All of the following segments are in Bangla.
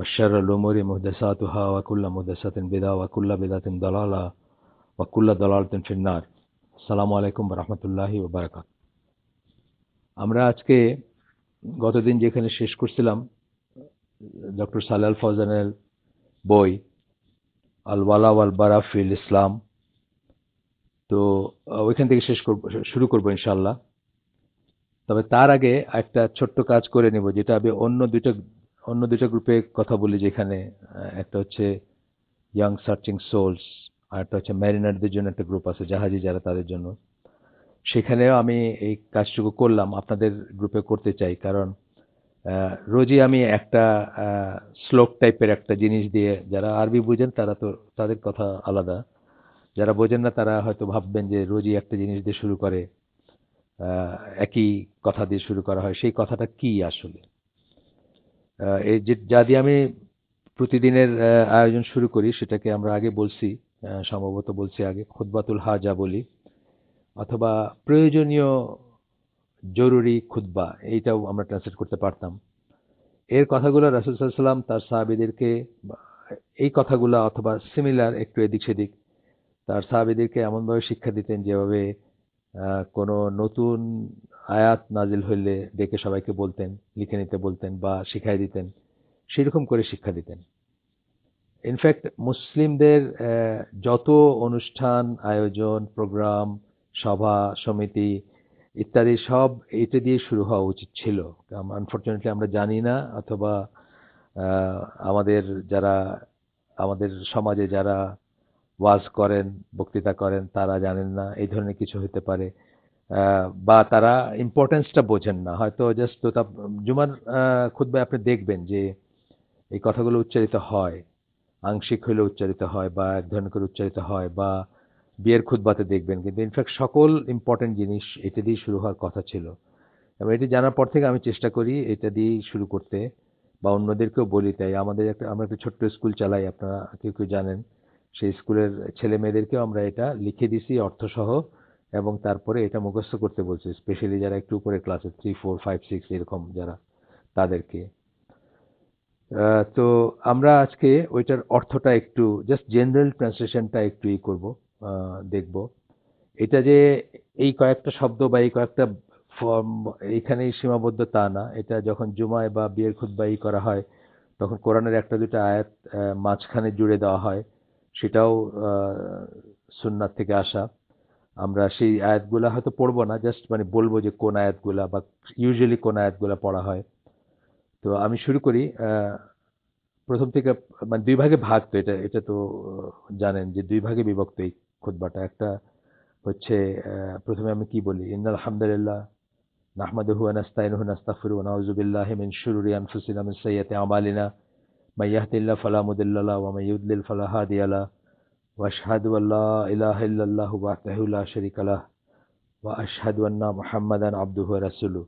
وشر الأمور مهدساتها وكل مهدسة بدا وكل بدعة ضلالة وكل ضلالة في النار السلام عليكم ورحمة الله وبركاته আমরা আজকে গতদিন যেখানে শেষ করছিলাম ডক্টর সালাল ফজানের বই আলওয়ালা ওয়াল বারাফিল ইসলাম তো ওইখান থেকে শেষ করব শুরু করবো ইনশাল্লাহ তবে তার আগে একটা ছোট্ট কাজ করে নেব যেটা আমি অন্য দুইটা অন্য দুটা গ্রুপে কথা বলি যেখানে একটা হচ্ছে ইয়াং সার্চিং সোলস আর একটা হচ্ছে ম্যারিনারদের জন্য একটা গ্রুপ আছে জাহাজি যারা তাদের জন্য সেখানেও আমি এই কাজটুকু করলাম আপনাদের গ্রুপে করতে চাই কারণ রোজই আমি একটা শ্লোক টাইপের একটা জিনিস দিয়ে যারা আরবি বুঝেন তারা তো তাদের কথা আলাদা যারা বোঝেন না তারা হয়তো ভাববেন যে রোজই একটা জিনিস দিয়ে শুরু করে একই কথা দিয়ে শুরু করা হয় সেই কথাটা কি আসলে এই যে যা দিয়ে আমি প্রতিদিনের আয়োজন শুরু করি সেটাকে আমরা আগে বলছি সম্ভবত বলছি আগে খুদ্বাতুল হাজা বলি অথবা প্রয়োজনীয় জরুরি খুদ্বা এইটাও আমরা ট্রান্সলেট করতে পারতাম এর কথাগুলো রাসুল সাল্লাম তার সাহাবিদেরকে এই কথাগুলো অথবা সিমিলার একটু এদিক সেদিক তার সাহাবিদেরকে এমনভাবে শিক্ষা দিতেন যেভাবে কোনো নতুন আয়াত নাজিল হইলে ডেকে সবাইকে বলতেন লিখে নিতে বলতেন বা শিখাই দিতেন সেরকম করে শিক্ষা দিতেন ইনফ্যাক্ট মুসলিমদের যত অনুষ্ঠান আয়োজন প্রোগ্রাম সভা সমিতি ইত্যাদি সব এটা দিয়ে শুরু হওয়া উচিত ছিল আনফর্চুনেটলি আমরা জানি না অথবা আমাদের যারা আমাদের সমাজে যারা ওয়াজ করেন বক্তৃতা করেন তারা জানেন না এই ধরনের কিছু হতে পারে বা তারা ইম্পর্টেন্সটা বোঝেন না হয়তো জাস্ট তো জুমার খুদ্ায় আপনি দেখবেন যে এই কথাগুলো উচ্চারিত হয় আংশিক হইলে উচ্চারিত হয় বা এক ধরনের করে উচ্চারিত হয় বা বিয়ের খুদ্বাতে দেখবেন কিন্তু ইনফ্যাক্ট সকল ইম্পর্টেন্ট জিনিস এটা দিয়েই শুরু হওয়ার কথা ছিল এবং এটি জানার পর থেকে আমি চেষ্টা করি এটা দিয়েই শুরু করতে বা অন্যদেরকেও বলি তাই আমাদের একটা আমরা একটা ছোট্ট স্কুল চালাই আপনারা কেউ কেউ জানেন সেই স্কুলের ছেলে মেয়েদেরকেও আমরা এটা লিখে দিছি অর্থসহ এবং তারপরে এটা মুখস্থ করতে বলছি স্পেশালি যারা একটু উপরে ক্লাসে থ্রি ফোর ফাইভ সিক্স এরকম যারা তাদেরকে তো আমরা আজকে ওইটার অর্থটা একটু জাস্ট জেনারেল ট্রান্সলেশনটা একটু ই করবো দেখব এটা যে এই কয়েকটা শব্দ বা এই কয়েকটা ফর্ম এখানেই সীমাবদ্ধ তা না এটা যখন জুমায় বা বিয়ের খুদ্ বা ই করা হয় তখন কোরআনের একটা দুটো আয়াত মাঝখানে জুড়ে দেওয়া হয় সেটাও সুন্নার থেকে আসা আমরা সেই আয়াতগুলা হয়তো পড়বো না জাস্ট মানে বলবো যে কোন আয়াতগুলা বা ইউজুয়ালি কোন আয়াতগুলা পড়া হয় তো আমি শুরু করি প্রথম থেকে মানে দুই ভাগে ভাগ তো এটা এটা তো জানেন যে দুই ভাগে বিভক্ত এই খুদ্বাটা একটা হচ্ছে প্রথমে আমি কি বলি ইন্দ আলহামদুলিল্লাহ নাহমাদহু আনাস্তাইনহু নাস্তাফিরু নাউজুবিল্লাহ হেমিন শুরুরি আনফুসিনা মিন সৈয়াতে আমালিনা من يهد الله فلا مضل له ومن يضلل فلا هادي له واشهد ان لا اله الا الله وحده لا شريك له واشهد ان محمدا عبده ورسوله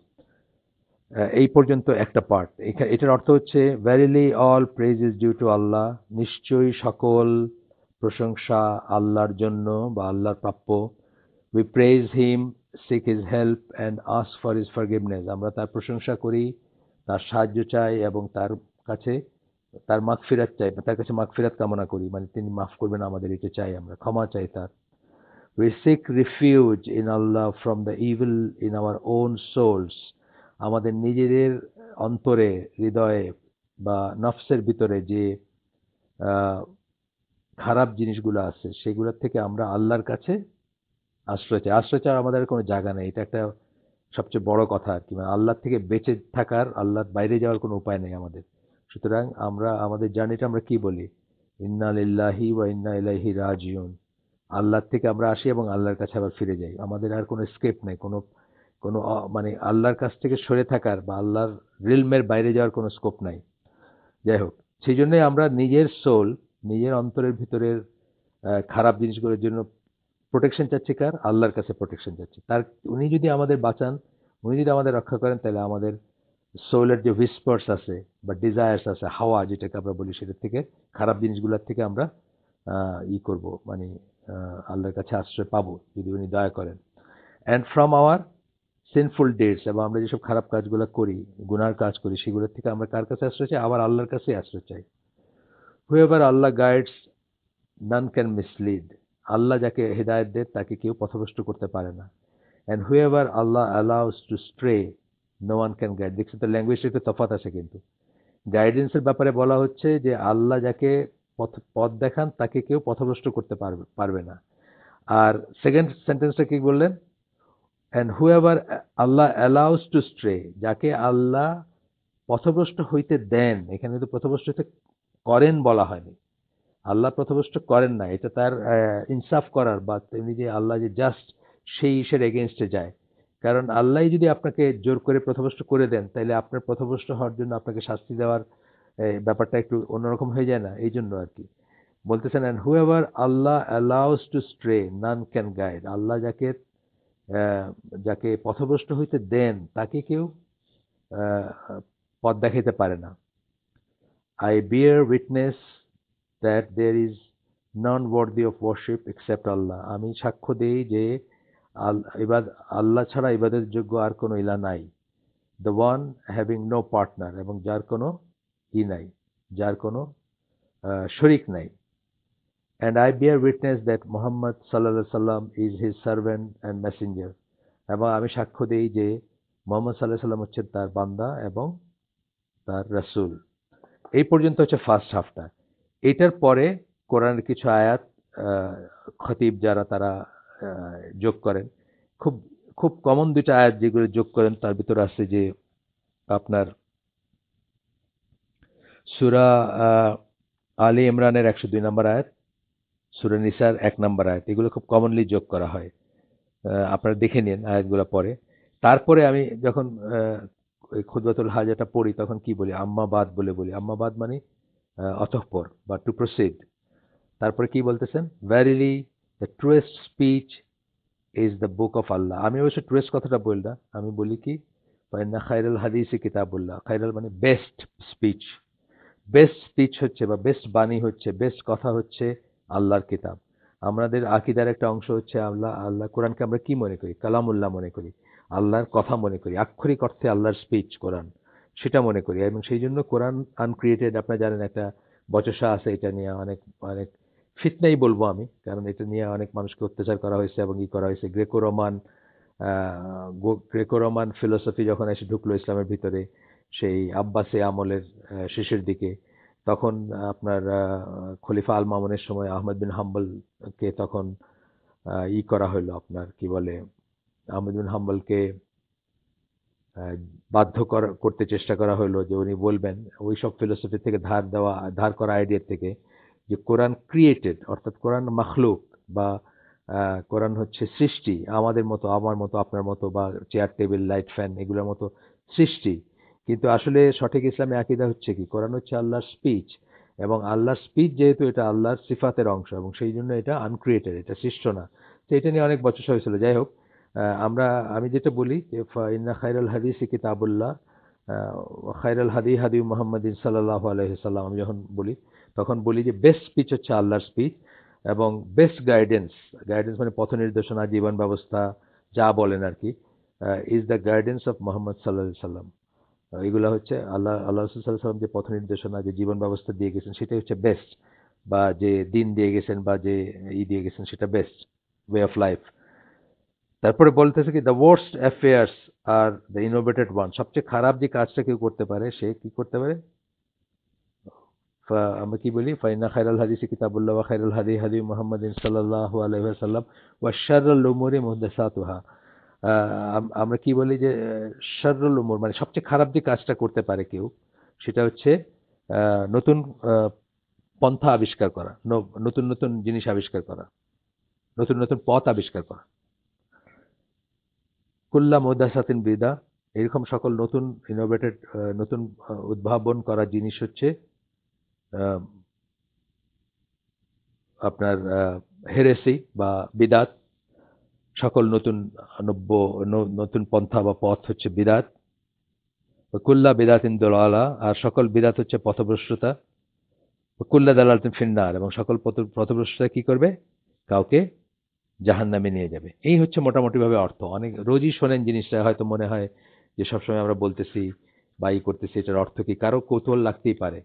এই পর্যন্ত একটা পার্ট এটার অর্থ হচ্ছে verily all praise is due to Allah নিশ্চয়ই সকল প্রশংসা আল্লাহর জন্য বা আল্লাহর প্রাপ্য we praise him seek his help and ask for his for আমরা তার প্রশংসা করি তার সাহায্য চাই এবং তার কাছে তার মাঘ ফেরাত চাই তার কাছে মাঘ ফেরাত কামনা করি মানে তিনি মাফ করবেন আমাদের এটা চাই আমরা ক্ষমা চাই তার we seek refuge in Allah from the evil in our own souls আমাদের নিজেদের অন্তরে হৃদয়ে বা নফসের ভিতরে যে খারাপ জিনিসগুলো আছে সেগুলোর থেকে আমরা আল্লাহর কাছে আশ্রয় চাই আশ্রয় চাওয়ার আমাদের কোনো জায়গা নেই এটা একটা সবচেয়ে বড় কথা আর কি মানে আল্লাহর থেকে বেঁচে থাকার আল্লাহর বাইরে যাওয়ার কোনো উপায় নেই আমাদের সুতরাং আমরা আমাদের জার্নিটা আমরা কি বলি ইন্না লিল্লাহি বা ইন্না ইলাহি রাজিউন আল্লাহর থেকে আমরা আসি এবং আল্লাহর কাছে আবার ফিরে যাই আমাদের আর কোনো স্কেপ নেই কোনো কোনো মানে আল্লাহর কাছ থেকে সরে থাকার বা আল্লাহর রিলমের বাইরে যাওয়ার কোনো স্কোপ নাই যাই হোক সেই জন্যে আমরা নিজের সোল নিজের অন্তরের ভিতরের খারাপ জিনিসগুলোর জন্য প্রোটেকশন চাচ্ছি কার আল্লাহর কাছে প্রোটেকশন চাচ্ছি তার উনি যদি আমাদের বাঁচান উনি যদি আমাদের রক্ষা করেন তাহলে আমাদের সোলের যে হুইসপার্স আছে বা ডিজায়ার্স আছে হাওয়া যেটাকে আমরা বলি সেটার থেকে খারাপ জিনিসগুলোর থেকে আমরা ই করব মানে আল্লাহর কাছে আশ্রয় পাবো যদি উনি দয়া করেন and from our sinful deeds এবং আমরা যেসব খারাপ কাজগুলো করি গুনার কাজ করি সেগুলোর থেকে আমরা কার কাছে আশ্রয় চাই আবার আল্লাহর কাছে আশ্রয় চাই whoever Allah guides none can mislead আল্লাহ যাকে হেদায়ত দেয় তাকে কেউ পথভ্রষ্ট করতে পারে না and whoever Allah allows to stray no one can guide দেখছি তো ল্যাঙ্গুয়েজ একটু তফাত আছে কিন্তু গাইডেন্সের ব্যাপারে বলা হচ্ছে যে আল্লাহ যাকে পথ পথ দেখান তাকে কেউ পথভ্রষ্ট করতে পারবে পারবে না আর সেকেন্ড সেন্টেন্সটা কি বললেন and whoever Allah allows to stray যাকে আল্লাহ পথভ্রষ্ট হইতে দেন এখানে কিন্তু পথভ্রষ্ট হইতে করেন বলা হয়নি আল্লাহ পথভ্রষ্ট করেন না এটা তার ইনসাফ করার বা তেমনি যে আল্লাহ যে জাস্ট সেই ইসের এগেনস্টে যায় কারণ আল্লাহ যদি আপনাকে জোর করে প্রথভষ্ট করে দেন তাহলে আপনার প্রথভষ্ট হওয়ার জন্য আপনাকে শাস্তি দেওয়ার ব্যাপারটা একটু অন্যরকম হয়ে যায় না এই জন্য আর কি বলতেছেন and whoever Allah allows to stray none can guide আল্লাহ যাকে যাকে পথভ্রষ্ট হইতে দেন তাকে কেউ পথ দেখাইতে পারে না I bear witness that there is none worthy of worship except Allah আমি সাক্ষ্য দিই যে আল ইবাদ আল্লাহ ছাড়া ইবাদের যোগ্য আর কোনো ইলা নাই the one having no partner এবং যার কোনো ই নাই যার কোনো শরিক নাই and I bear witness that Muhammad সাল্লা সাল্লাম is his servant and messenger এবং আমি সাক্ষ্য দিই যে মোহাম্মদ সাল্লাহ সাল্লাম হচ্ছে তার বান্দা এবং তার রসুল এই পর্যন্ত হচ্ছে ফার্স্ট হাফটা এটার পরে কোরআনের কিছু আয়াত খতিব যারা তারা যোগ করেন খুব খুব কমন দুইটা আয়াত যেগুলো যোগ করেন তার ভিতরে আছে যে আপনার সুরা আলী ইমরানের একশো দুই নম্বর আয়াত সুরা নিসার এক নম্বর আয়াত এগুলো খুব কমনলি যোগ করা হয় আপনারা দেখে নিন আয়াতগুলো পরে তারপরে আমি যখন খুদবাতুল হাজাটা পড়ি তখন কি বলি আম্মাবাদ বলে বলি আম্মাবাদ মানে অতঃপর বা টু প্রসিড তারপরে কি বলতেছেন verily the truest speech is the book of Allah আমি অবশ্য ট্রুয়েস্ট কথাটা বলি না আমি বলি কি না খায়রাল হাদিসি কিতাবুল্লাহ খাইরাল মানে বেস্ট স্পিচ বেস্ট স্পিচ হচ্ছে বা বেস্ট বাণী হচ্ছে বেস্ট কথা হচ্ছে আল্লাহর কিতাব আমাদের আকিদার একটা অংশ হচ্ছে আল্লাহ আল্লাহ কোরআনকে আমরা কি মনে করি কালামুল্লাহ মনে করি আল্লাহর কথা মনে করি আক্ষরিক অর্থে আল্লাহর স্পিচ কোরআন সেটা মনে করি এবং সেই জন্য কোরআন আনক্রিয়েটেড আপনারা জানেন একটা বচসা আছে এটা নিয়ে অনেক অনেক ফিতনাই বলবো আমি কারণ এটা নিয়ে অনেক মানুষকে অত্যাচার করা হয়েছে এবং ই করা হয়েছে Greco Roman Greco Roman philosophy যখন এসে ঢুকলো ইসলামের ভিতরে সেই আব্বাসে আমলের শেষের দিকে তখন আপনার খলিফা আল মামনের সময় আহমেদ বিন হাম্বলকে তখন ই করা হলো আপনার কি বলে আহমেদ বিন হাম্বলকে বাধ্য করতে চেষ্টা করা হলো যে উনি বলবেন ওই সব ফিলোসফি থেকে ধার দেওয়া ধার করা আইডিয়ার থেকে যে কোরআন ক্রিয়েটেড অর্থাৎ কোরআন মখলুক বা কোরআন হচ্ছে সৃষ্টি আমাদের মতো আমার মতো আপনার মতো বা চেয়ার টেবিল লাইট ফ্যান এগুলোর মতো সৃষ্টি কিন্তু আসলে সঠিক ইসলামে আকিদা হচ্ছে কি কোরআন হচ্ছে আল্লাহর স্পিচ এবং আল্লাহর স্পিচ যেহেতু এটা আল্লাহর সিফাতের অংশ এবং সেই জন্য এটা আনক্রিয়েটেড এটা সৃষ্ট না তো এটা নিয়ে অনেক বছর হয়েছিল যাই হোক আমরা আমি যেটা বলি যে ইন্না খাইরুল হাদিস কিতাবুল্লাহ খাইরুল হাদি হাদি মোহাম্মদিন সাল্লাহ আলহিসাল্লাম আমি যখন বলি তখন বলি যে বেস্ট স্পিচ হচ্ছে আল্লাহর স্পিচ এবং বেস্ট গাইডেন্স গাইডেন্স মানে পথ নির্দেশনা জীবন ব্যবস্থা যা বলেন আর কি is the guidance of Muhammad সাল্লা সাল্লাম এগুলো হচ্ছে আল্লাহ আল্লাহ রসুল সাল্লাহ সাল্লাম যে পথ নির্দেশনা যে জীবন ব্যবস্থা দিয়ে গেছেন সেটাই হচ্ছে বেস্ট বা যে দিন দিয়ে গেছেন বা যে ই দিয়ে গেছেন সেটা বেস্ট ওয়ে অফ লাইফ তারপরে বলতেছে কি the worst affairs are the innovated one সবচেয়ে খারাপ যে কাজটা কেউ করতে পারে সে কি করতে পারে আমরা কি বলি ফাইনা খায়রাল হাদিসি কিতাবুল্লাহ খাইরাল হাদি হাদি মোহাম্মদ সাল্লাহ আলহাম ওয়া শারুল উমরি মুহদাসাতুহা আমরা কি বলি যে শারুল উমর মানে সবচেয়ে খারাপ যে কাজটা করতে পারে কেউ সেটা হচ্ছে uh, নতুন uh, পন্থা আবিষ্কার করা নতুন নতুন জিনিস আবিষ্কার করা নতুন নতুন পথ আবিষ্কার করা কুল্লা মোদাসাতিন বিদা এরকম সকল নতুন ইনোভেটেড uh, নতুন উদ্ভাবন করা জিনিস হচ্ছে আপনার হেরেসি বা বিদাত সকল নতুন নব্য নতুন পন্থা বা পথ হচ্ছে বিদাত কুল্লা বিদাত ইন্দুল আলা আর সকল বিদাত হচ্ছে পথভ্রষ্টতা কুল্লা দালাল ফিন্নার এবং সকল পথ পথভ্রষ্টতা কী করবে কাউকে জাহান নামে নিয়ে যাবে এই হচ্ছে মোটামুটিভাবে অর্থ অনেক রোজই শোনেন জিনিসটা হয়তো মনে হয় যে সবসময় আমরা বলতেছি বা ই করতেছি এটার অর্থ কি কারো কৌতূহল লাগতেই পারে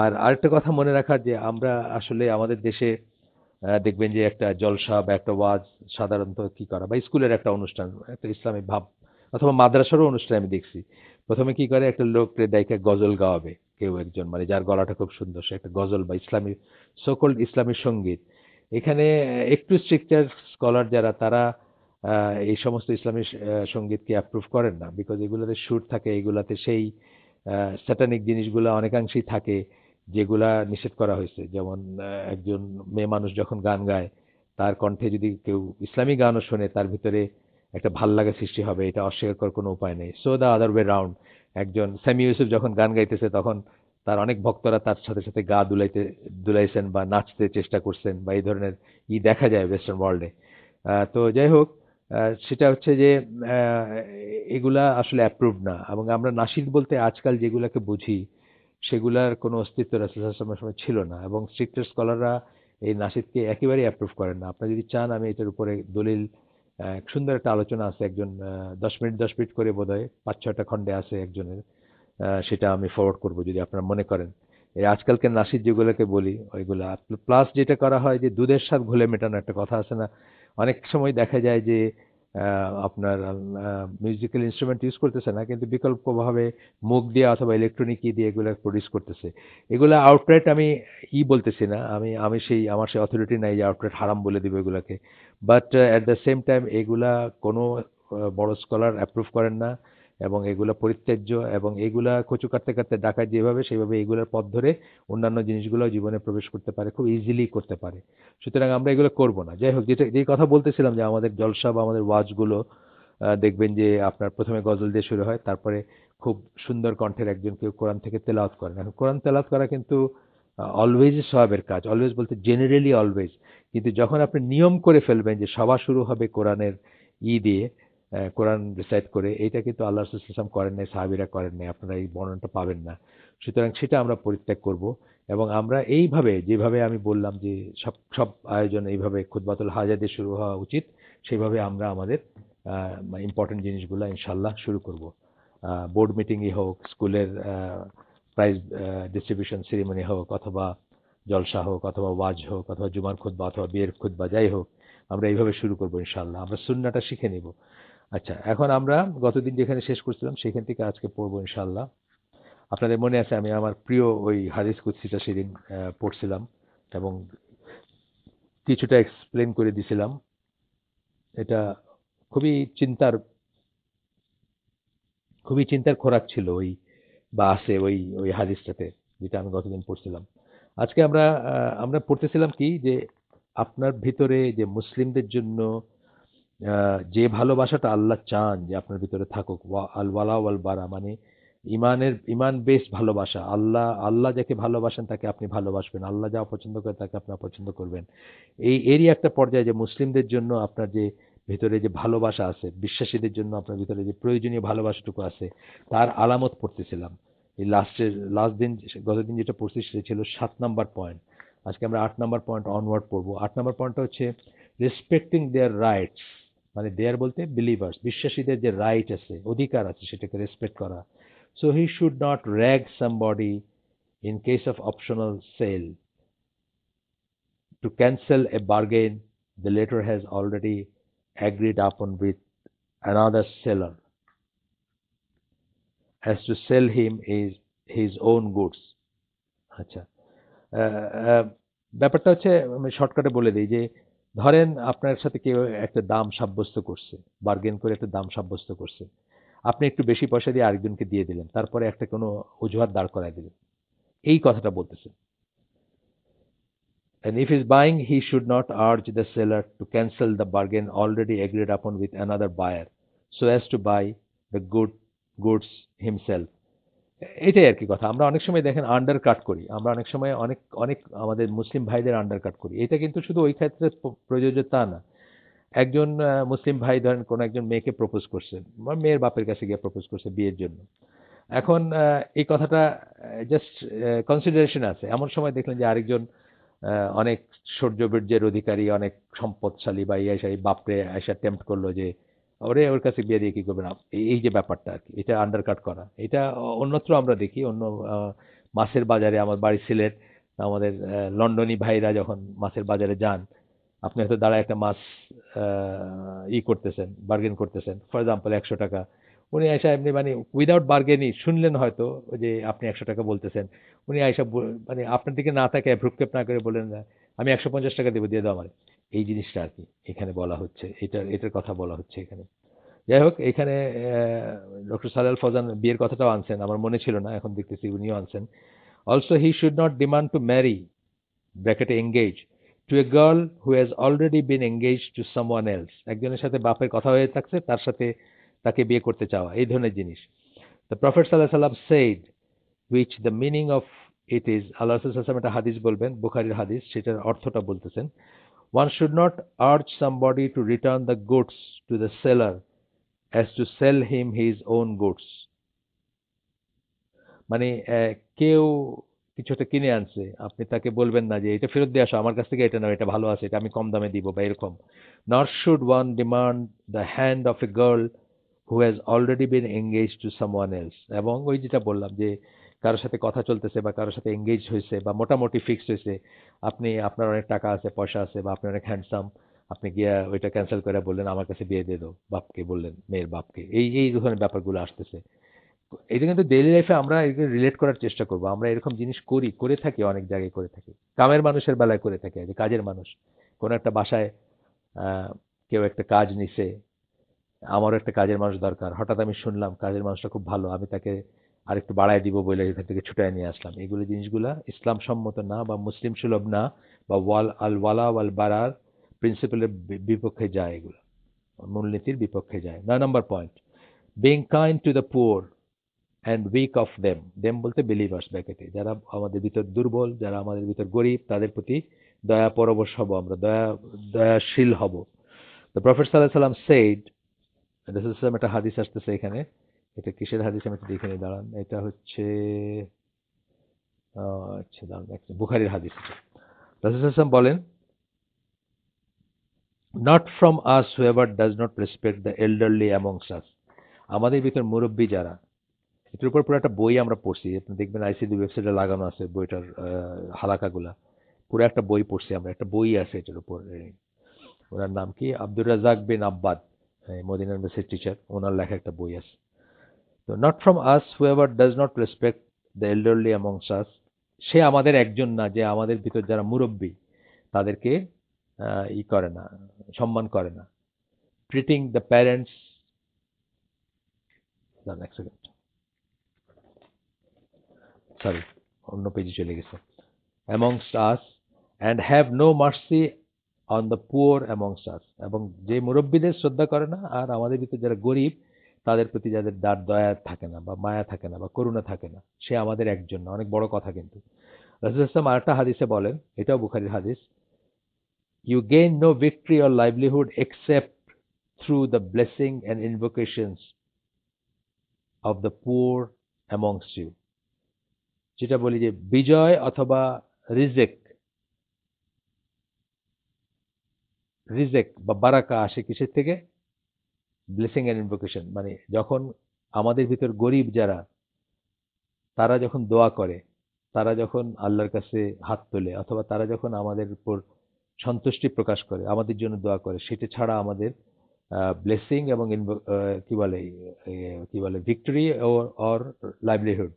আর আরেকটা কথা মনে রাখার যে আমরা আসলে আমাদের দেশে দেখবেন যে একটা জলসা বা একটা ওয়াজ সাধারণত কি করা বা স্কুলের একটা অনুষ্ঠান একটা ইসলামিক ভাব অথবা মাদ্রাসারও অনুষ্ঠান আমি দেখছি প্রথমে কি করে একটা লোককে দেখে গজল গাওয়াবে কেউ একজন মানে যার গলাটা খুব সুন্দর সে একটা গজল বা ইসলামী সকল ইসলামী সঙ্গীত এখানে একটু স্ট্রিকচার স্কলার যারা তারা এই সমস্ত ইসলামী সঙ্গীতকে অ্যাপ্রুভ করেন না বিকজ এগুলোতে সুর থাকে এগুলাতে সেই স্যাটানিক জিনিসগুলো অনেকাংশেই থাকে যেগুলা নিষেধ করা হয়েছে যেমন একজন মেয়ে মানুষ যখন গান গায় তার কণ্ঠে যদি কেউ ইসলামী গানও শোনে তার ভিতরে একটা ভাল লাগা সৃষ্টি হবে এটা অস্বীকার কোনো উপায় নেই so the other way round একজন স্যামি ইউসুফ যখন গান গাইতেছে তখন তার অনেক ভক্তরা তার সাথে সাথে গা দুলাইতে দুলাইছেন বা নাচতে চেষ্টা করছেন বা এই ধরনের ই দেখা যায় ওয়েস্টার্ন ওয়ার্ল্ডে তো যাই হোক সেটা হচ্ছে যে এগুলা আসলে অ্যাপ্রুভ না এবং আমরা নাসির বলতে আজকাল যেগুলাকে বুঝি সেগুলার কোনো অস্তিত্ব রাসুলের সময় ছিল না এবং স্ট্রিক্টের স্কলাররা এই নাসিদকে একেবারেই অ্যাপ্রুভ করেন না আপনি যদি চান আমি এটার উপরে দলিল সুন্দর একটা আলোচনা আছে একজন দশ মিনিট দশ মিনিট করে বোধ হয় পাঁচ ছটা খণ্ডে আছে একজনের সেটা আমি ফরওয়ার্ড করব যদি আপনারা মনে করেন এই আজকালকে নাসির যেগুলোকে বলি ওইগুলো প্লাস যেটা করা হয় যে দুধের সাথ ঘুলে মেটানো একটা কথা আছে না অনেক সময় দেখা যায় যে আপনার মিউজিক্যাল ইনস্ট্রুমেন্ট ইউজ করতেছে না কিন্তু বিকল্পভাবে মুখ দিয়ে অথবা ইলেকট্রনিক ই দিয়ে এগুলো প্রডিউস করতেছে এগুলো আউটলেট আমি ই বলতেছি না আমি আমি সেই আমার সেই অথরিটি নাই যে আউটলেট হারাম বলে দেবো এগুলোকে but at the same time এগুলা কোনো বড় স্কলার অ্যাপ্রুভ করেন না এবং এগুলো পরিত্যাজ্য এবং এগুলো কচু কাটতে কাটতে ডাকায় যেভাবে সেইভাবে এগুলোর পথ ধরে অন্যান্য জিনিসগুলো জীবনে প্রবেশ করতে পারে খুব ইজিলি করতে পারে সুতরাং আমরা এগুলো করব না যাই হোক যেটা যেই কথা বলতেছিলাম যে আমাদের জলসা বা আমাদের ওয়াজগুলো দেখবেন যে আপনার প্রথমে গজল দিয়ে শুরু হয় তারপরে খুব সুন্দর কণ্ঠের একজন কেউ কোরআন থেকে তেলাওয়াত করেন এখন কোরআন তেলাওয়াত করা কিন্তু অলওয়েজ সবের কাজ অলওয়েজ বলতে জেনারেলি অলওয়েজ কিন্তু যখন আপনি নিয়ম করে ফেলবেন যে সভা শুরু হবে কোরআনের ই দিয়ে কোরআন রিসাইট করে এইটা কিন্তু আল্লাহ রসুলাম করেন নাই সাহাবিরা করেন নাই আপনারা এই বর্ণনাটা পাবেন না সুতরাং সেটা আমরা পরিত্যাগ করব এবং আমরা এইভাবে যেভাবে আমি বললাম যে সব সব আয়োজন এইভাবে খুদবাতুল হাজাদে শুরু হওয়া উচিত সেইভাবে আমরা আমাদের ইম্পর্টেন্ট জিনিসগুলো ইনশাল্লাহ শুরু করব বোর্ড মিটিংই হোক স্কুলের প্রাইজ ডিস্ট্রিবিউশন সেরিমনি হোক অথবা জলসা হোক অথবা ওয়াজ হোক অথবা জুমার খুদ্া অথবা বিয়ের খুদ্া যাই হোক আমরা এইভাবে শুরু করবো ইনশাল্লাহ আমরা সুন্নাটা শিখে নেব আচ্ছা এখন আমরা গতদিন যেখানে শেষ করছিলাম সেখান থেকে আজকে পড়বো ইনশাল্লাহ আপনাদের মনে আছে আমি আমার প্রিয় ওই হাদিস কুৎসিটা সেদিন পড়ছিলাম এবং কিছুটা এক্সপ্লেন করে দিছিলাম এটা খুবই চিন্তার খুবই চিন্তার খোরাক ছিল ওই বা আছে ওই ওই হাদিসটাতে যেটা আমি গতদিন পড়ছিলাম আজকে আমরা আমরা পড়তেছিলাম কি যে আপনার ভিতরে যে মুসলিমদের জন্য যে ভালোবাসাটা আল্লাহ চান যে আপনার ভিতরে থাকুক ওয়া আল ওয়ালা ওয়াল বারা মানে ইমানের ইমান বেশ ভালোবাসা আল্লাহ আল্লাহ যাকে ভালোবাসেন তাকে আপনি ভালোবাসবেন আল্লাহ যা অপছন্দ করে তাকে আপনি অপছন্দ করবেন এই এরই একটা পর্যায়ে যে মুসলিমদের জন্য আপনার যে ভিতরে যে ভালোবাসা আছে বিশ্বাসীদের জন্য আপনার ভিতরে যে প্রয়োজনীয় ভালোবাসাটুকু আছে তার আলামত পড়তেছিলাম এই লাস্টের লাস্ট দিন গতদিন যেটা পড়ছি সেটা ছিল সাত নম্বর পয়েন্ট আজকে আমরা আট নম্বর পয়েন্ট অনওয়ার্ড পড়বো আট নম্বর পয়েন্টটা হচ্ছে রেসপেক্টিং দেয়ার রাইটস মানে দেয়ার বলতে বিলিভার্স বিশ্বাসীদের যে রাইট আছে অধিকার আছে সেটাকে রেসপেক্ট করা so he should not rag somebody in case of optional sale to cancel a bargain the latter has already agreed upon with another seller has to sell him is his own goods আচ্ছা ব্যাপারটা হচ্ছে আমি শর্টকাটে বলে দিই যে ধরেন আপনার সাথে কেউ একটা দাম সাব্যস্ত করছে বার্গেন করে একটা দাম সাব্যস্ত করছে আপনি একটু বেশি পয়সা দিয়ে আরেকজনকে দিয়ে দিলেন তারপরে একটা কোনো অজুহাত দাঁড় করায় দিলেন এই কথাটা বলতেছে And if he is buying, he should not urge the seller to cancel the bargain already agreed upon with another buyer so as to buy the good goods himself. এটাই আর কি কথা আমরা অনেক সময় দেখেন আন্ডার কাট করি আমরা অনেক সময় অনেক অনেক আমাদের মুসলিম ভাইদের আন্ডার কাট করি এটা কিন্তু শুধু ওই ক্ষেত্রে প্রযোজ্য তা না একজন মুসলিম ভাই ধরেন কোনো একজন মেয়েকে প্রপোজ করছে মেয়ের বাপের কাছে গিয়ে প্রপোজ করছে বিয়ের জন্য এখন এই কথাটা জাস্ট কনসিডারেশন আছে এমন সময় দেখলেন যে আরেকজন অনেক সৌর্যবীর্যের অধিকারী অনেক সম্পদশালী বা ইয়াশাই বাপরে এসে অ্যাটেম্প করলো যে ওরে ওর কাছে বিয়ে দিয়ে কী না এই যে ব্যাপারটা আর কি এটা আন্ডারকাট করা এটা অন্যত্র আমরা দেখি অন্য মাছের বাজারে আমার বাড়ি সিলেট আমাদের লন্ডনী ভাইরা যখন মাছের বাজারে যান আপনি হয়তো দাঁড়ায় একটা মাছ ই করতেছেন বার্গেন করতেছেন ফর এক্সাম্পল একশো টাকা উনি আয়সা এমনি মানে উইদাউট বার্গেনই শুনলেন হয়তো যে আপনি একশো টাকা বলতেছেন উনি আয়সা মানে আপনার দিকে না তাকে ভ্রুক্ষেপ না করে বললেন আমি একশো পঞ্চাশ টাকা দেবো দিয়ে দাও আমার এই জিনিসটা আর কি এখানে বলা হচ্ছে এটা এটার কথা বলা হচ্ছে এখানে যাই হোক এখানে ডক্টর সালাল ফজান বিয়ের কথাটাও আনছেন আমার মনে ছিল না এখন দেখতেছি উনিও আনছেন also he should not demand to marry ব্র্যাকেটে engage to a girl who has already been engage to someone else একজনের সাথে বাপের কথা হয়ে থাকছে তার সাথে তাকে বিয়ে করতে চাওয়া এই ধরনের জিনিস দ্য প্রফেট সাল্লাহ সাল্লাম said which the meaning of it is Allah সাল্লাম একটা হাদিস বলবেন বুখারির হাদিস সেটার অর্থটা বলতেছেন One should not urge somebody to return the goods to the seller as to sell him his own goods. মানে কেউ কিছু একটা কিনে আনছে আপনি তাকে বলবেন না যে এটা ফেরত দিয়ে আসো আমার কাছ থেকে এটা নাও এটা ভালো আছে এটা আমি কম দামে দিব বা এরকম not should one demand the hand of a girl who has already been engage to someone else এবং ওই যেটা বললাম যে কারোর সাথে কথা চলতেছে বা কারোর সাথে এঙ্গেজ হয়েছে বা মোটামুটি ফিক্সড হয়েছে আপনি আপনার অনেক টাকা আছে পয়সা আছে বা আপনি অনেক হ্যান্ডসাম আপনি গিয়া ওইটা ক্যান্সেল করে বললেন আমার কাছে বিয়ে দিয়ে দাও বাপকে বললেন মেয়ের বাপকে এই এই ধরনের ব্যাপারগুলো আসতেছে এটা কিন্তু ডেইলি লাইফে আমরা এগুলো রিলেট করার চেষ্টা করব আমরা এরকম জিনিস করি করে থাকি অনেক জায়গায় করে থাকি কামের মানুষের বেলায় করে থাকি যে কাজের মানুষ কোনো একটা বাসায় কেউ একটা কাজ নিছে আমারও একটা কাজের মানুষ দরকার হঠাৎ আমি শুনলাম কাজের মানুষটা খুব ভালো আমি তাকে আর একটু বাড়ায় দিব বলে এখান থেকে ছুটায় নিয়ে আসলাম এগুলো জিনিসগুলা ইসলাম সম্মত না বা মুসলিম সুলভ না বা ওয়াল আল ওয়ালা ওয়াল বারার প্রিন্সিপালের বিপক্ষে যায় এগুলো মূলনীতির বিপক্ষে যায় নয় নম্বর point being kind to the poor and weak of them them বলতে বিলিভার্স ব্যাকেটে যারা আমাদের ভিতর দুর্বল যারা আমাদের ভিতর গরিব তাদের প্রতি দয়া পরবশ হব আমরা দয়া দয়াশীল হব দ্য প্রফেসর সাল্লাহ সাল্লাম সেইড একটা হাদিস আসতেছে এখানে এটা কিসের হাদিস আমি একটু দেখে নিই দাঁড়ান এটা হচ্ছে আচ্ছা দাঁড়ান একটা বুখারির হাদিস রাসুলাম বলেন not from us whoever does not respect the elderly amongst us আমাদের ভিতর মুরব্বী যারা এটার উপর পুরো একটা বই আমরা পড়ছি আপনি দেখবেন আইসিডি ওয়েবসাইটে লাগানো আছে বইটার হালাকাগুলা পুরো একটা বই পড়ছি আমরা একটা বই আছে এটার উপর ওনার নাম কি আব্দুর রাজাক বিন আব্বাদ মদিনার মেসেজ টিচার ওনার লেখা একটা বই আছে তো not from us whoever does not respect the elderly amongst us সে আমাদের একজন না যে আমাদের ভিতর যারা মুরব্বী তাদেরকে ই করে না সম্মান করে না ট্রিটিং দ্য প্যারেন্টস সরি অন্য পেজে চলে গেছে amongst us and have no mercy on the poor amongst us এবং যে মুরব্বীদের শ্রদ্ধা করে না আর আমাদের ভিতরে যারা গরিব তাদের প্রতি যাদের দার দয়া থাকে না বা মায়া থাকে না বা করুণা থাকে না সে আমাদের একজন না অনেক বড় কথা কিন্তু রাজুল ইসলাম আরেকটা হাদিসে বলেন এটাও বুখারির হাদিস you gain no victory or livelihood except through the blessing and invocations of the poor amongst you যেটা বলি যে বিজয় অথবা রিজেক রিজেক বা বারাকা আসে কিসের থেকে ব্লেসিং অ্যান্ড ইনভোকেশন মানে যখন আমাদের ভিতর গরিব যারা তারা যখন দোয়া করে তারা যখন আল্লাহর কাছে হাত তোলে অথবা তারা যখন আমাদের উপর সন্তুষ্টি প্রকাশ করে আমাদের জন্য দোয়া করে সেটা ছাড়া আমাদের ব্লেসিং এবং কি বলে কি বলে ভিক্টরি অর লাইভলিহুড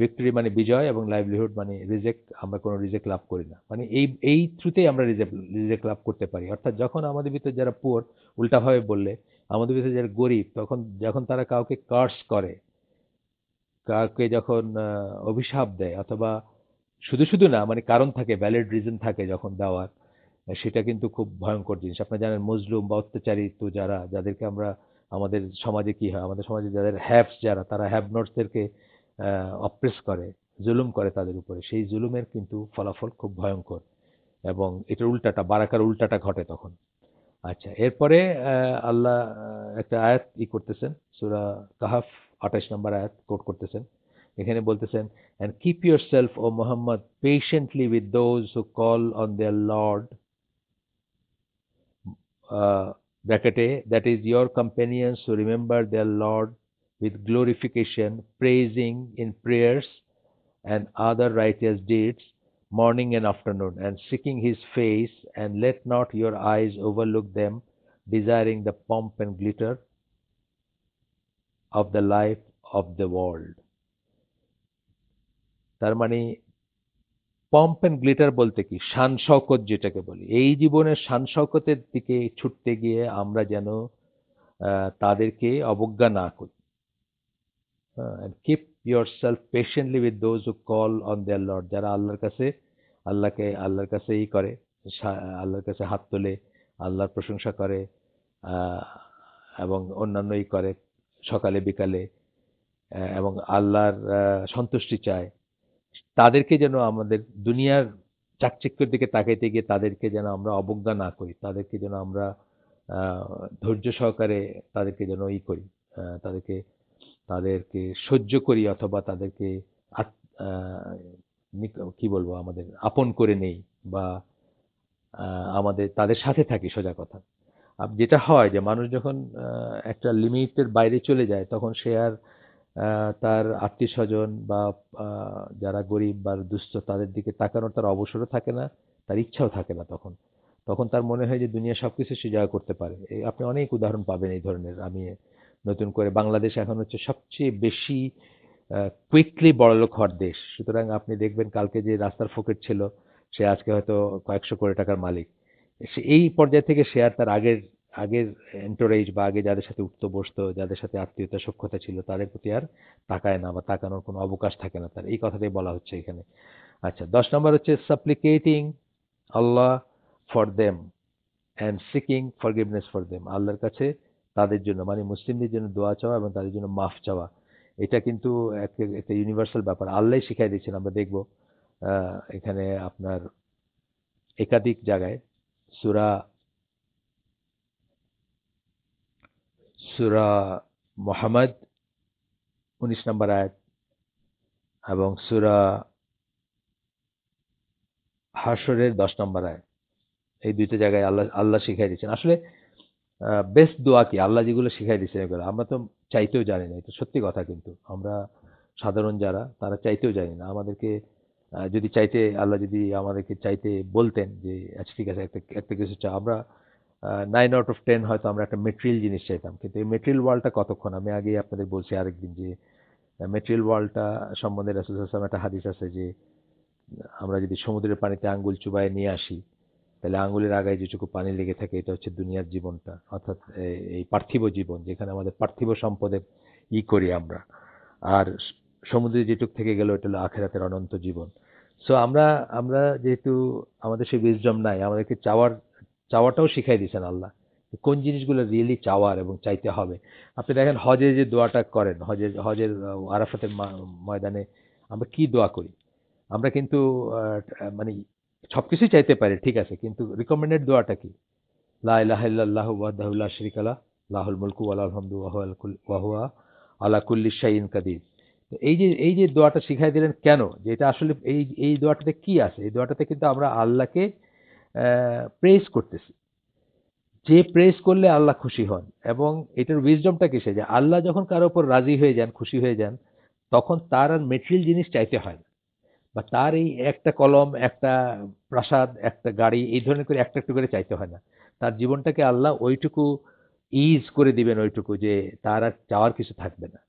ভিক্টরি মানে বিজয় এবং লাইভলিহুড মানে রিজেক্ট আমরা কোনো রিজেক্ট লাভ করি না মানে এই এই থ্রুতেই আমরা রিজেক্ট রিজেক্ট লাভ করতে পারি অর্থাৎ যখন আমাদের ভিতর যারা পুয়ার উল্টাভাবে বললে আমাদের দেশে যারা গরিব তখন যখন তারা কাউকে কার্স করে কাউকে যখন অভিশাপ দেয় অথবা শুধু শুধু না মানে কারণ থাকে ভ্যালিড রিজন থাকে যখন দেওয়ার সেটা কিন্তু খুব ভয়ঙ্কর জিনিস আপনারা জানেন মজলুম বা তো যারা যাদেরকে আমরা আমাদের সমাজে কি হয় আমাদের সমাজে যাদের হ্যাবস যারা তারা নটসদেরকে অপ্রেস করে জুলুম করে তাদের উপরে সেই জুলুমের কিন্তু ফলাফল খুব ভয়ঙ্কর এবং এটার উল্টাটা বারাকার উল্টাটা ঘটে তখন আচ্ছা এরপরে আল্লাহ একটা আয়াত ই করতেছেন সুরা কাহাফ আঠাশ নম্বর আয়াত কোট করতেছেন এখানে বলতেছেন and keep yourself O Muhammad patiently with those who call on their Lord ব্র্যাকেটে that is your companions to remember their Lord with glorification praising in prayers and other righteous deeds morning and afternoon, and seeking his face, and let not your eyes overlook them, desiring the pomp and glitter of the life of the world. তার মানে পম্প অ্যান্ড গ্লিটার বলতে কি শান যেটাকে বলি এই জীবনের শান দিকে ছুটতে গিয়ে আমরা যেন তাদেরকে অবজ্ঞা না করি keep yourself patiently with those who call on their Lord যারা আল্লাহর কাছে আল্লাহকে আল্লাহর কাছে ই করে আল্লাহর কাছে হাত তোলে আল্লাহর প্রশংসা করে এবং অন্যান্য ই করে সকালে বিকালে এবং আল্লাহর সন্তুষ্টি চায় তাদেরকে যেন আমাদের দুনিয়ার চাকচিক্যের দিকে তাকাইতে গিয়ে তাদেরকে যেন আমরা অবজ্ঞা না করি তাদেরকে যেন আমরা ধৈর্য সহকারে তাদেরকে যেন ই করি তাদেরকে তাদেরকে সহ্য করি অথবা তাদেরকে কি বলবো আমাদের আপন করে নেই বা আমাদের তাদের সাথে থাকি সোজা কথা যেটা হয় যে মানুষ যখন একটা লিমিটের বাইরে চলে যায় তখন সে আর তার আত্মীয় স্বজন বা যারা গরিব বা দুস্থ তাদের দিকে তাকানোর তার অবসরও থাকে না তার ইচ্ছাও থাকে না তখন তখন তার মনে হয় যে দুনিয়া সব কিছু সে করতে পারে আপনি অনেক উদাহরণ পাবেন এই ধরনের আমি নতুন করে বাংলাদেশ এখন হচ্ছে সবচেয়ে বেশি কুইকলি বড়লোক হওয়ার দেশ সুতরাং আপনি দেখবেন কালকে যে রাস্তার ফকেট ছিল সে আজকে হয়তো কয়েকশো কোটি টাকার মালিক সে এই পর্যায় থেকে শেয়ার তার আগের আগের এন্টোরেজ বা আগে যাদের সাথে উঠতো বসতো যাদের সাথে আত্মীয়তা সক্ষতা ছিল তাদের প্রতি আর তাকায় না বা তাকানোর কোনো অবকাশ থাকে না তার এই কথাটাই বলা হচ্ছে এখানে আচ্ছা দশ নম্বর হচ্ছে supplicating Allah for them and seeking forgiveness for them আল্লাহর কাছে তাদের জন্য মানে মুসলিমদের জন্য দোয়া চাওয়া এবং তাদের জন্য মাফ চাওয়া এটা কিন্তু একটা ইউনিভার্সাল ব্যাপার আল্লাহ শিখাই দিয়েছেন আমরা দেখব এখানে আপনার একাধিক জায়গায় সুরা সুরা মোহাম্মদ উনিশ নম্বর আয়াত এবং সুরা হাসরের দশ নম্বর আয়াত এই দুইটা জায়গায় আল্লাহ আল্লাহ শিখাই দিয়েছেন আসলে বেস্ট দোয়া কি আল্লাহ যেগুলো শিখাই দিচ্ছেন এগুলো আমরা তো চাইতেও জানি না এটা সত্যি কথা কিন্তু আমরা সাধারণ যারা তারা চাইতেও জানি না আমাদেরকে যদি চাইতে আল্লাহ যদি আমাদেরকে চাইতে বলতেন যে আচ্ছা ঠিক আছে একটা একটা কিছু চা আমরা নাইন আউট অফ টেন হয়তো আমরা একটা মেটেরিয়াল জিনিস চাইতাম কিন্তু এই মেটেরিয়াল ওয়ার্ল্ডটা কতক্ষণ আমি আগেই আপনাদের বলছি আরেকদিন যে মেটেরিয়াল ওয়ার্ল্ডটা সম্বন্ধে রাসুল একটা হাদিস আছে যে আমরা যদি সমুদ্রের পানিতে আঙ্গুল চুবায় নিয়ে আসি তাহলে আঙুলের আগায় যেটুকু পানি লেগে থাকে এটা হচ্ছে দুনিয়ার জীবনটা অর্থাৎ এই পার্থিব জীবন যেখানে আমাদের পার্থিব সম্পদের ই করি আমরা আর সমুদ্রে যেটুক থেকে গেল এটা হলো আখেরাতের অনন্ত জীবন সো আমরা আমরা যেহেতু আমাদের সেই উইজডম নাই আমাদেরকে চাওয়ার চাওয়াটাও শিখাই দিয়েছেন আল্লাহ কোন জিনিসগুলো রিয়েলি চাওয়ার এবং চাইতে হবে আপনি দেখেন হজে যে দোয়াটা করেন হজে হজের আরাফাতের ময়দানে আমরা কি দোয়া করি আমরা কিন্তু মানে সব কিছুই চাইতে পারে ঠিক আছে কিন্তু রিকমেন্ডেড দোয়াটা কি লাহ ওয়াদাহুল্লাহ শরিকালা লাহুল মুলকু আলহামদু ওয়াহুয়া আলাকুল্লি শাহিন কাদির তো এই যে এই যে দোয়াটা শিখাই দিলেন কেন যে এটা আসলে এই এই দোয়াটাতে কি আছে এই দোয়াটাতে কিন্তু আমরা আল্লাহকে প্রেস করতেছি যে প্রেস করলে আল্লাহ খুশি হন এবং এটার উইজডমটা কিসে যে আল্লাহ যখন কারো উপর রাজি হয়ে যান খুশি হয়ে যান তখন তার আর মেটেরিয়াল জিনিস চাইতে হয় বা তার এই একটা কলম একটা প্রাসাদ একটা গাড়ি এই ধরনের করে একটা একটু করে চাইতে হয় না তার জীবনটাকে আল্লাহ ওইটুকু ইজ করে দিবেন ওইটুকু যে তার আর চাওয়ার কিছু থাকবে না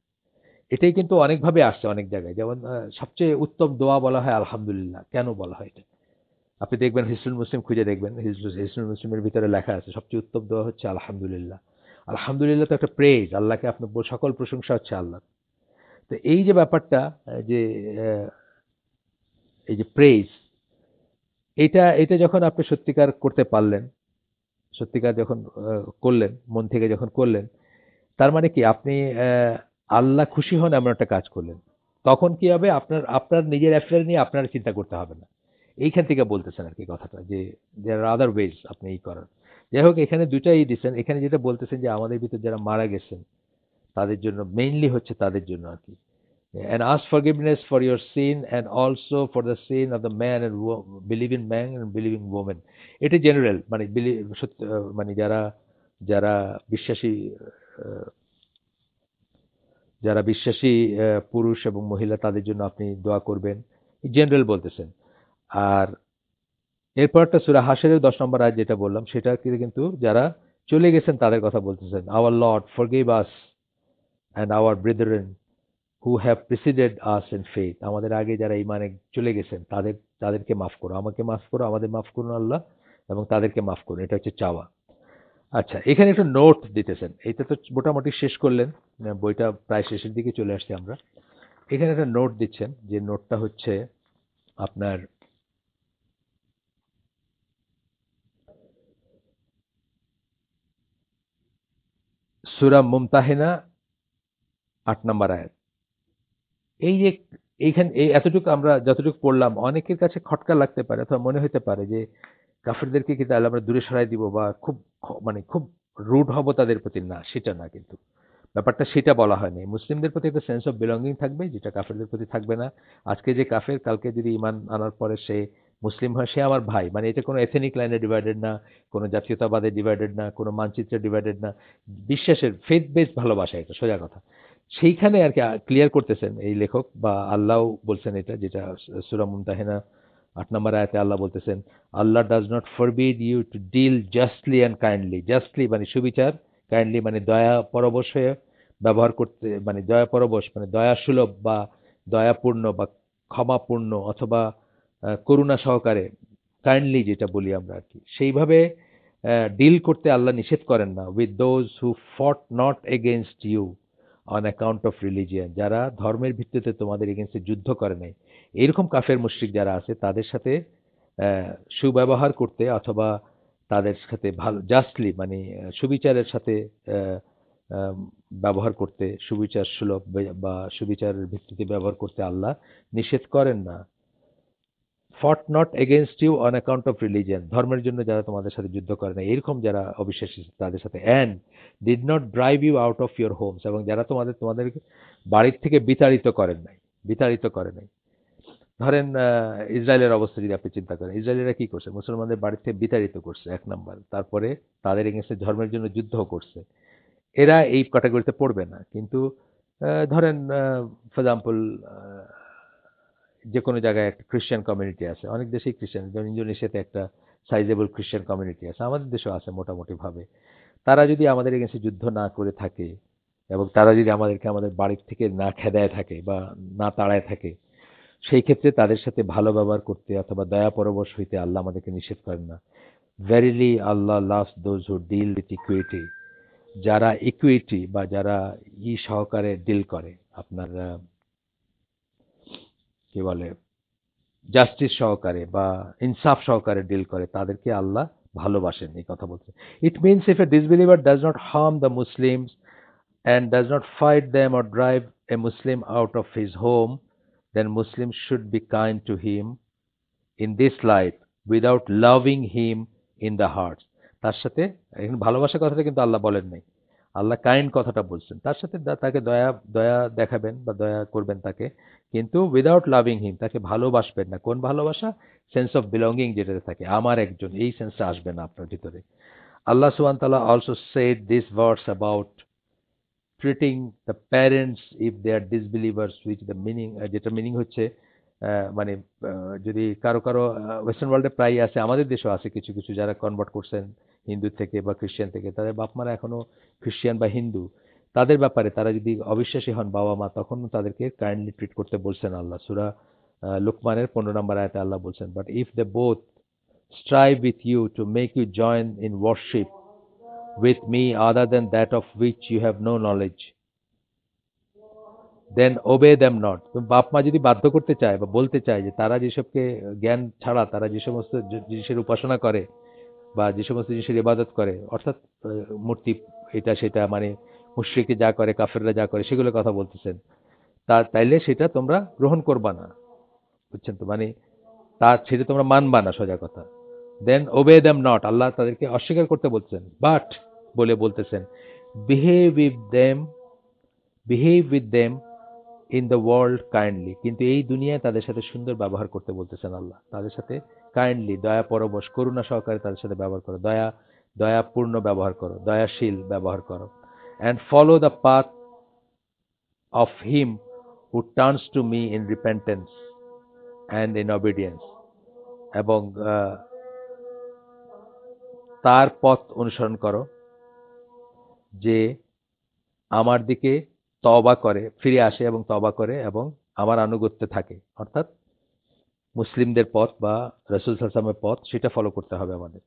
এটাই কিন্তু অনেকভাবে আসছে অনেক জায়গায় যেমন সবচেয়ে উত্তম দোয়া বলা হয় আলহামদুলিল্লাহ কেন বলা হয় এটা আপনি দেখবেন হিসরুল মুসলিম খুঁজে দেখবেন হিসরুল মুসলিমের ভিতরে লেখা আছে সবচেয়ে উত্তম দোয়া হচ্ছে আলহামদুলিল্লাহ আলহামদুলিল্লাহ তো একটা প্রেজ আল্লাহকে আপনার সকল প্রশংসা হচ্ছে আল্লাহ তো এই যে ব্যাপারটা যে এই যে প্রেজ এটা এটা যখন আপনি সত্যিকার করতে পারলেন সত্যিকার যখন করলেন মন থেকে যখন করলেন তার মানে কি আপনি আল্লাহ খুশি হন এমন একটা কাজ করলেন তখন কি হবে আপনার আপনার নিজের অ্যাফেয়ার নিয়ে আপনার চিন্তা করতে হবে না এইখান থেকে বলতেছেন আর কি কথাটা যে আর আদার ওয়েজ আপনি এই করার যাই হোক এখানে দুটাই দিচ্ছেন এখানে যেটা বলতেছেন যে আমাদের ভিতর যারা মারা গেছেন তাদের জন্য মেইনলি হচ্ছে তাদের জন্য আর কি and ask forgiveness for your sin and also for the sin of the man and wo- believing man and believing woman এটা জেনারেল মানে মানে যারা যারা বিশ্বাসী যারা বিশ্বাসী পুরুষ এবং মহিলা তাদের জন্য আপনি দোয়া করবেন জেনারেল বলতেছেন আর এরপরটা সুরা হাসের দশ নম্বর আয় যেটা বললাম সেটা কিন্তু যারা চলে গেছেন তাদের কথা বলতেছেন our Lord forgive us and our brethren who have preceded us in faith আমাদের আগে যারা ইমানে চলে গেছেন তাদের তাদেরকে মাফ করো আমাকে মাফ করো আমাদের মাফ করুন আল্লাহ এবং তাদেরকে মাফ করুন এটা হচ্ছে চাওয়া আচ্ছা এখানে একটা নোট দিতেছেন এটা তো মোটামুটি শেষ করলেন বইটা প্রায় শেষের দিকে চলে আসছি আমরা এখানে একটা নোট দিচ্ছেন যে নোটটা হচ্ছে আপনার সুরা মুমতাহিনা আট নম্বর আয়াত এই যে এইখানে এই এতটুকু আমরা যতটুকু পড়লাম অনেকের কাছে খটকা লাগতে পারে অথবা মনে হতে পারে যে কাফেরদেরকে কি তাহলে আমরা দূরে সরাই দিব বা খুব মানে খুব রুড হব তাদের প্রতি না সেটা না কিন্তু ব্যাপারটা সেটা বলা হয়নি মুসলিমদের প্রতি একটা সেন্স অফ বিলঙ্গিং থাকবে যেটা কাফেরদের প্রতি থাকবে না আজকে যে কাফের কালকে যদি ইমান আনার পরে সে মুসলিম হয় সে আমার ভাই মানে এটা কোনো এথেনিক লাইনে ডিভাইডেড না কোনো জাতীয়তাবাদে ডিভাইডেড না কোনো মানচিত্রে ডিভাইডেড না বিশ্বাসের ফেথ বেস ভালোবাসা এটা সোজা কথা সেইখানে আর কি ক্লিয়ার করতেছেন এই লেখক বা আল্লাহ বলছেন এটা যেটা সুরা মুমতাহেনা আট নম্বর আয়াতে আল্লাহ বলতেছেন Allah does not forbid you to deal justly and kindly justly মানে সুবিচার কাইন্ডলি মানে দয়া পরবশ হয়ে ব্যবহার করতে মানে দয়া পরবশ মানে দয়া সুলভ বা দয়াপূর্ণ বা ক্ষমাপূর্ণ অথবা করুণা সহকারে কাইন্ডলি যেটা বলি আমরা আর কি সেইভাবে ডিল করতে আল্লাহ নিষেধ করেন না with those who fought not against you on account of religion যারা ধর্মের ভিত্তিতে তোমাদের এগেনস্টে যুদ্ধ করে নাই এরকম কাফের মুশ্রিক যারা আছে তাদের সাথে সুব্যবহার করতে অথবা তাদের সাথে ভালো জাস্টলি মানে সুবিচারের সাথে ব্যবহার করতে সুবিচার সুলভ বা সুবিচারের ভিত্তিতে ব্যবহার করতে আল্লাহ নিষেধ করেন না fought not against you on account of religion ধর্মের জন্য যারা তোমাদের সাথে যুদ্ধ করে না এরকম যারা অবিশ্বাসী তাদের সাথে and did not drive you out of your homes এবং যারা তোমাদের তোমাদের বাড়ির থেকে বিতাড়িত করেন নাই বিতাড়িত করে নাই ধরেন ইসরায়েলের অবস্থা যদি আপনি চিন্তা করেন ইসরায়েলরা কি করছে মুসলমানদের বাড়ি থেকে বিতাড়িত করছে এক নম্বর তারপরে তাদের এগেনস্টে ধর্মের জন্য যুদ্ধ করছে এরা এই ক্যাটাগরিতে পড়বে না কিন্তু ধরেন ফর এক্সাম্পল যে কোনো জায়গায় একটা খ্রিশ্চান কমিউনিটি আছে অনেক দেশেই খ্রিশ্চান যেমন ইন্দোনেশিয়াতে একটা সাইজেবল খ্রিশ্চান কমিউনিটি আছে আমাদের দেশেও আছে মোটামুটিভাবে তারা যদি আমাদের এগেন্সে যুদ্ধ না করে থাকে এবং তারা যদি আমাদেরকে আমাদের বাড়ির থেকে না খেদায় থাকে বা না তাড়ায় থাকে সেই ক্ষেত্রে তাদের সাথে ভালো ব্যবহার করতে অথবা দয়া পরবশ হইতে আল্লাহ আমাদেরকে নিষেধ করেন না verily Allah last those who deal with equity যারা ইকুইটি বা যারা ই সহকারে ডিল করে আপনার কি বলে জাস্টিস সহকারে বা ইনসাফ সহকারে ডিল করে তাদেরকে আল্লাহ ভালোবাসেন এই কথা বলছে it means if a disbeliever does not harm the Muslims and does not fight them or drive a Muslim out of his home then Muslim should be kind to him in this life without loving him in the hearts তার সাথে এখানে ভালোবাসার কথাটা কিন্তু আল্লাহ বলেন নাই আল্লাহ কাইন্ড কথাটা বলছেন তার সাথে তাকে দয়া দয়া দেখাবেন বা দয়া করবেন তাকে কিন্তু উইদাউট লাভিং হিম তাকে ভালোবাসবেন না কোন ভালোবাসা সেন্স অফ বিলঙ্গিং যেটাতে থাকে আমার একজন এই সেন্সটা আসবে না আপনার ভিতরে আল্লাহ সুবান্তাল্লাহ also said this words about treating the parents if they are disbelievers with the meaning যেটা মিনিং হচ্ছে মানে যদি কারো কারো ওয়েস্টার্ন ওয়ার্ল্ডে প্রায় আছে আমাদের দেশেও আছে কিছু কিছু যারা কনভার্ট করছেন হিন্দু থেকে বা খ্রিস্টান থেকে তাদের বাপ মারা এখনও খ্রিস্টান বা হিন্দু তাদের ব্যাপারে তারা যদি অবিশ্বাসী হন বাবা মা তখন তাদেরকে কাইন্ডলি ট্রিট করতে বলছেন আল্লাহ সুরা লোকমানের পনেরো নম্বর আয়তে আল্লাহ বলছেন but if the both strive with you to make you join in worship with me other than that of which you have no knowledge then obey them not বাপ মা যদি বাধ্য করতে চায় বা বলতে চায় যে তারা যেসবকে জ্ঞান ছাড়া তারা যে সমস্ত জিনিসের উপাসনা করে বা যে সমস্ত জিনিসের ইবাদত করে অর্থাৎ মূর্তি এটা সেটা মানে মুশ্রিকে যা করে কাফেররা যা করে সেগুলো কথা বলতেছেন তার তাইলে সেটা তোমরা গ্রহণ করবা না বুঝছেন তো মানে তার সেটা তোমরা মানবা না সোজা কথা দেন ওবে দ্যাম নট আল্লাহ তাদেরকে অস্বীকার করতে বলছেন বাট বলে বলতেছেন behave with them behave with them in the world kindly কিন্তু এই দুনিয়ায় তাদের সাথে সুন্দর ব্যবহার করতে বলতেছেন আল্লাহ তাদের সাথে কাইন্ডলি দয়া পরবশ করুণা সহকারে তাদের সাথে ব্যবহার করো দয়া দয়াপূর্ণ ব্যবহার করো দয়াশীল ব্যবহার করো and follow the path of him who turns to me in repentance and in obedience এবং তার পথ অনুসরণ করো যে আমার দিকে তবা করে ফিরে আসে এবং তবা করে এবং আমার আনুগত্যে থাকে অর্থাৎ মুসলিমদের পথ বা রসুল সাল্লামের পথ সেটা ফলো করতে হবে আমাদের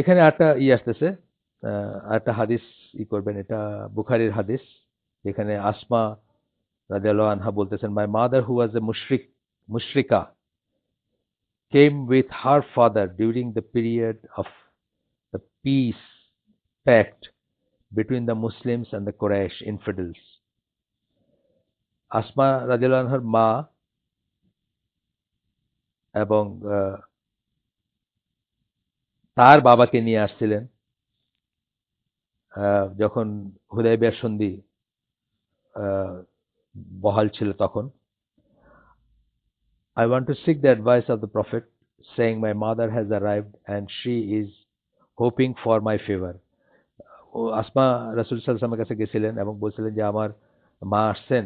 এখানে একটা ই আসতেছে একটা হাদিস ই করবেন এটা বুখারির হাদিস যেখানে আসমা রাজিয়াল আনহা বলতেছেন my mother who was a মুশরিক মুশরিকা came with her father during the period of the peace pact between the Muslims and the Quraysh infidels. Asma Radiallahu her ma এবং তার বাবাকে নিয়ে আসছিলেন যখন হুদাইবিয়ার সন্ধি বহাল ছিল তখন want to seek the advice of the prophet Prophet, my My has has arrived she is hoping for my favour ও আসমা রাসুল সাল্লামের কাছে গেছিলেন এবং বলছিলেন যে আমার মা আসছেন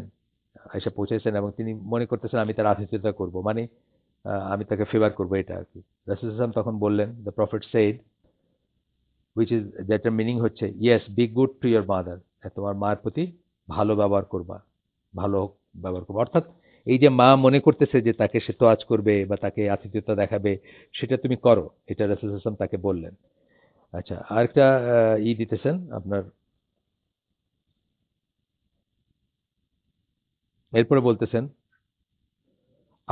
এসে পৌঁছেছেন এবং তিনি মনে করতেছেন আমি তার আতিথ্যতা করবো মানে আমি তাকে ফেভার করবো এটা আর কি রাসুলাম তখন বললেন the prophet said which is যেটার মিনিং হচ্ছে yes be good to your mother তোমার মার প্রতি ভালো ব্যবহার করবা ভালো ব্যবহার করবা অর্থাৎ এই যে মা মনে করতেছে যে তাকে সে তোয়াজ করবে বা তাকে আতিথ্যতা দেখাবে সেটা তুমি করো এটা রাসুল তাকে বললেন আচ্ছা আরেকটা ই দিতেছেন আপনার এরপরে বলতেছেন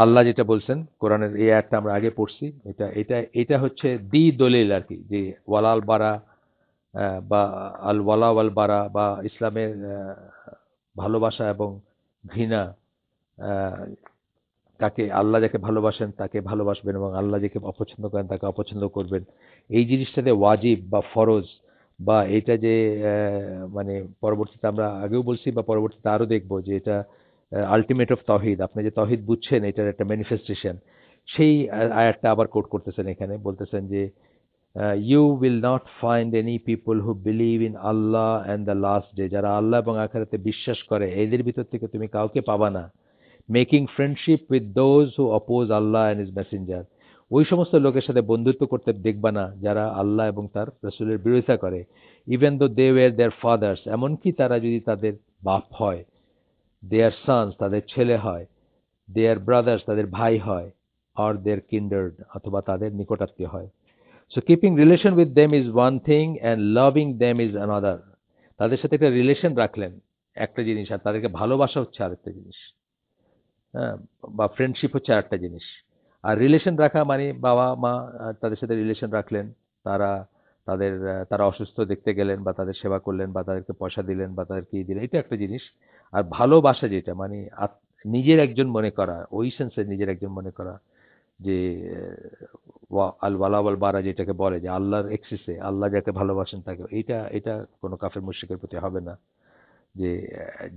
আল্লাহ যেটা বলছেন কোরআনের এই আয়াতটা আমরা আগে পড়ছি এটা এটা এটা হচ্ছে দি দলিল আর কি যে ওয়ালাল বারা বা আল ওয়ালা ওয়াল বারা বা ইসলামের ভালোবাসা এবং ঘৃণা তাকে আল্লাহ যাকে ভালোবাসেন তাকে ভালোবাসবেন এবং আল্লাহ যাকে অপছন্দ করেন তাকে অপছন্দ করবেন এই জিনিসটাতে ওয়াজিব বা ফরজ বা এটা যে মানে পরবর্তীতে আমরা আগেও বলছি বা পরবর্তীতে আরও দেখব যে এটা আলটিমেট অফ তহিদ আপনি যে তহিদ বুঝছেন এটার একটা ম্যানিফেস্টেশন সেই আয়ারটা আবার কোট করতেছেন এখানে বলতেছেন যে you will not find any people who believe in Allah and the last day যারা আল্লাহ এবং আখারাতে বিশ্বাস করে এদের ভিতর থেকে তুমি কাউকে পাবা না making friendship with those who oppose Allah and his messenger ওই সমস্ত লোকের সাথে বন্ধুত্ব করতে দেখবা না যারা আল্লাহ এবং তার রসুলের বিরোধিতা করে even though they were there father's এমনকি তারা যদি তাদের বাপ হয় দেয়ার সন্স তাদের ছেলে হয় দেয়ার ব্রাদার্স তাদের ভাই হয় অর দেয়ার কিন্ডার্ড অথবা তাদের নিকটাত্মীয় হয় so keeping relation with them is one thing and loving them is another তাদের সাথে একটা রিলেশন রাখলেন একটা জিনিস আর তাদেরকে ভালোবাসা হচ্ছে আরেকটা জিনিস হ্যাঁ বা ফ্রেন্ডশিপ হচ্ছে আরেকটা জিনিস আর রিলেশন রাখা মানে বাবা মা তাদের সাথে রিলেশন রাখলেন তারা তাদের তারা অসুস্থ দেখতে গেলেন বা তাদের সেবা করলেন বা তাদেরকে পয়সা দিলেন বা তাদেরকে ইয়ে দিলেন এটা একটা জিনিস আর ভালোবাসা যেটা মানে নিজের একজন মনে করা ওই সেন্সে নিজের একজন মনে করা যে আল ওয়ালাওয়াল বারা যেটাকে বলে যে আল্লাহর এক্সিসে আল্লাহ যাকে ভালোবাসেন তাকে এটা এটা কোনো কাফের মুশিকের প্রতি হবে না যে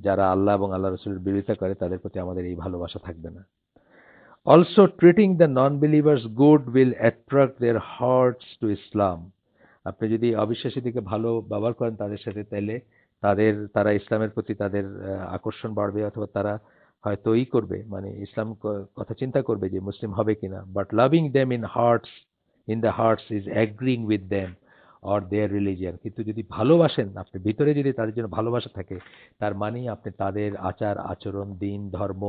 যারা আল্লাহ এবং আল্লাহ রসুলের বিরোধিতা করে তাদের প্রতি আমাদের এই ভালোবাসা থাকবে না also treating the non believers good will attract their hearts to Islam আপনি যদি অবিশ্বাসীদেরকে ভালো ব্যবহার করেন তাদের সাথে তাহলে তাদের তারা ইসলামের প্রতি তাদের আকর্ষণ বাড়বে অথবা তারা হয়তো ই করবে মানে ইসলাম কথা চিন্তা করবে যে মুসলিম হবে কিনা but loving them in hearts in the hearts is agreeing with them or their religion কিন্তু যদি ভালোবাসেন আপনি ভিতরে যদি তাদের জন্য ভালোবাসা থাকে তার মানেই আপনি তাদের আচার আচরণ দিন ধর্ম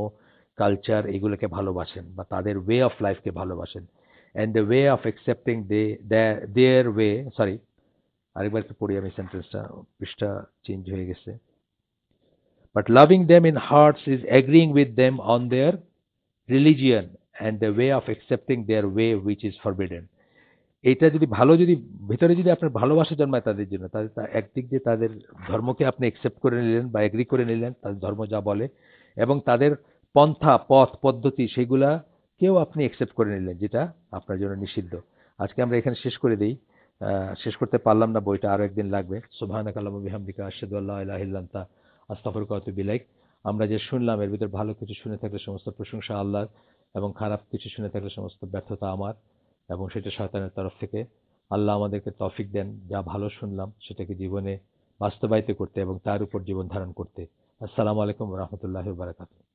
কালচার এগুলোকে ভালোবাসেন বা তাদের ওয়ে অফ লাইফকে ভালোবাসেন and the way of accepting they their way sorry আরেকবার একটু পড়ি আমি সেন্টেন্সটা পৃষ্ঠা চেঞ্জ হয়ে গেছে but loving them in hearts is agreeing with them on their religion and the way of accepting their way which is forbidden এটা যদি ভালো যদি ভিতরে যদি আপনার ভালোবাসা জন্মায় তাদের জন্য তাদের একদিক দিয়ে তাদের ধর্মকে আপনি অ্যাকসেপ্ট করে নিলেন বা অ্যাগ্রি করে নিলেন তাদের ধর্ম যা বলে এবং তাদের পন্থা পথ পদ্ধতি সেগুলা কেউ আপনি অ্যাকসেপ্ট করে নিলেন যেটা আপনার জন্য নিষিদ্ধ আজকে আমরা এখানে শেষ করে দিই শেষ করতে পারলাম না বইটা আরও একদিন লাগবে সুবাহানা কালাম বিহামদিকা আশাদুল্লাহ আল্লাহিল্লান্তা আস্তাফর কত বিলাইক আমরা যে শুনলাম এর ভিতরে ভালো কিছু শুনে থাকলে সমস্ত প্রশংসা আল্লাহর এবং খারাপ কিছু শুনে থাকলে সমস্ত ব্যর্থতা আমার এবং সেটা শয়তানের তরফ থেকে আল্লাহ আমাদেরকে তফিক দেন যা ভালো শুনলাম সেটাকে জীবনে বাস্তবায়িত করতে এবং তার উপর জীবন ধারণ করতে আসসালামু আলাইকুম রহমতুল্লাহ বারাকাতু